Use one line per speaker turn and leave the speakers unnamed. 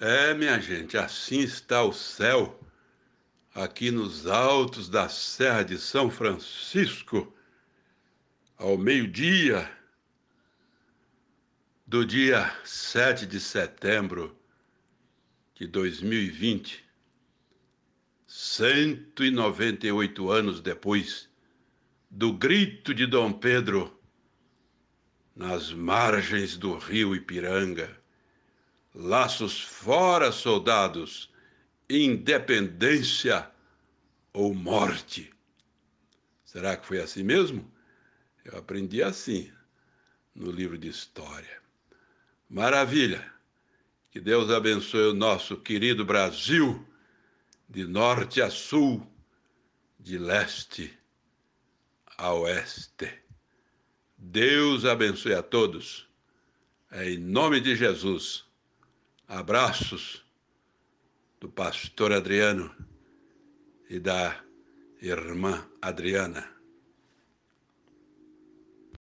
É, minha gente, assim está o céu aqui nos altos da Serra de São Francisco, ao meio-dia do dia 7 de setembro de 2020, 198 anos depois do grito de Dom Pedro nas margens do rio Ipiranga. Laços fora, soldados! Independência ou morte! Será que foi assim mesmo? Eu aprendi assim no livro de história. Maravilha! Que Deus abençoe o nosso querido Brasil, de norte a sul, de leste a oeste. Deus abençoe a todos. É em nome de Jesus abraços do pastor Adriano e da irmã Adriana.